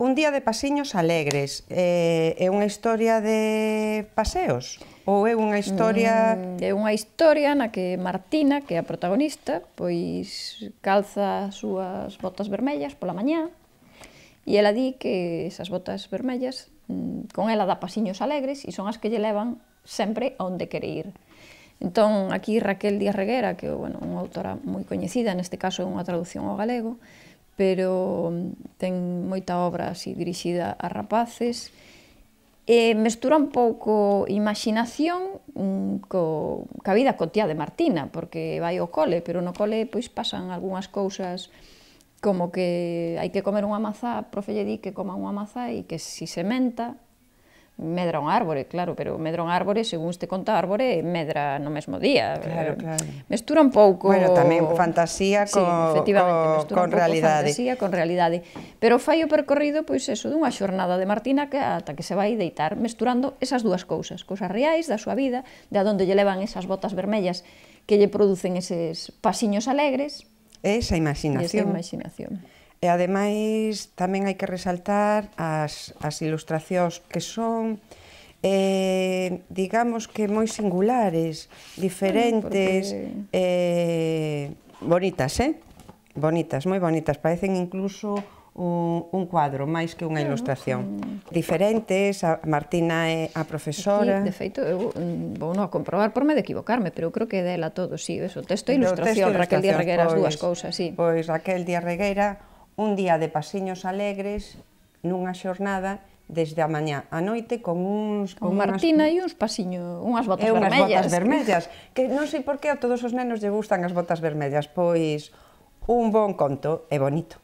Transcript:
Un día de pasiños alegres eh, é unha historia de paseos? Ou é unha historia... Mm, é unha historia na que Martina, que é a protagonista, pois calza as súas botas vermellas pola mañá e ela di que esas botas vermellas mm, con ela dá pasiños alegres e son as que lle levan sempre onde quere ir. Entón, aquí Raquel Díaz Reguera, que é bueno, unha autora moi coñecida, neste caso é unha traducción ao galego, pero mm, ten moita obra así dirixida a rapaces e mestura un pouco imaginación mm, co, ca vida cotía de Martina, porque vai ao cole, pero no cole pois pasan algunhas cousas como que hai que comer unha mazá, a profe lle di que coma unha mazá e que si sementa, medra un árbore, claro, pero medra un árbore, según este conta árbore, medra no mesmo día. Claro, claro. Mestura un pouco... Bueno, tamén fantasía co, sí, efectivamente, co, con realidade. Fantasía con realidade. Pero fai o percorrido, pois, eso, dunha xornada de Martina que ata que se vai deitar, mesturando esas dúas cousas, cousas reais da súa vida, de adonde lle levan esas botas vermellas que lle producen eses pasiños alegres. Esa imaginación. Esa imaginación. E ademais tamén hai que resaltar as, as ilustracións que son eh, digamos que moi singulares, diferentes, Porque... eh, bonitas, eh? Bonitas, moi bonitas, parecen incluso un, un cuadro máis que unha ah, ilustración. Diferentes, a Martina é a profesora... Aquí, de feito, eu mm, vou non a comprobar por me de equivocarme, pero eu creo que é dela todo, sí, eso, texto e ilustración, texto, Raquel Díaz Reguera, as dúas pois, cousas, sí. Pois Raquel Díaz Reguera un día de pasiños alegres nunha xornada desde a mañá a noite con uns... Con Martina e uns pasiño, unhas botas unhas vermellas. botas vermellas, que non sei por que a todos os nenos lle gustan as botas vermellas, pois un bon conto é bonito.